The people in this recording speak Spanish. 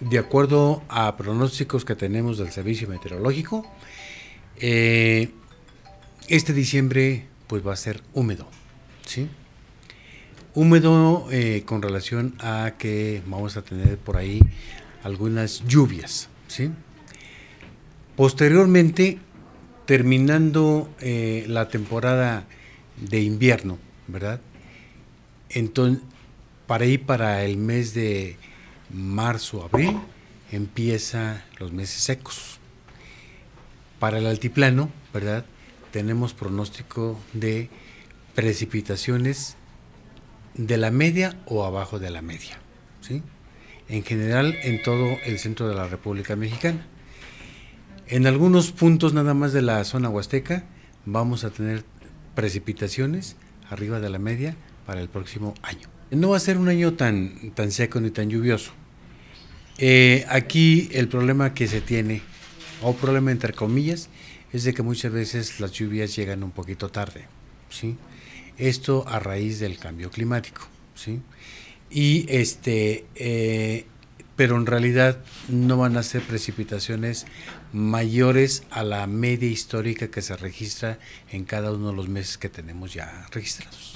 de acuerdo a pronósticos que tenemos del servicio meteorológico, eh, este diciembre pues va a ser húmedo, ¿sí? Húmedo eh, con relación a que vamos a tener por ahí algunas lluvias, ¿sí? Posteriormente, terminando eh, la temporada de invierno, ¿verdad? Entonces, para ir para el mes de marzo, abril, empieza los meses secos. Para el altiplano, ¿verdad? Tenemos pronóstico de precipitaciones de la media o abajo de la media, ¿sí? En general, en todo el centro de la República Mexicana. En algunos puntos nada más de la zona huasteca vamos a tener precipitaciones arriba de la media para el próximo año. No va a ser un año tan, tan seco ni tan lluvioso. Eh, aquí el problema que se tiene, o problema entre comillas, es de que muchas veces las lluvias llegan un poquito tarde. ¿sí? Esto a raíz del cambio climático. ¿sí? Y este, eh, pero en realidad no van a ser precipitaciones mayores a la media histórica que se registra en cada uno de los meses que tenemos ya registrados.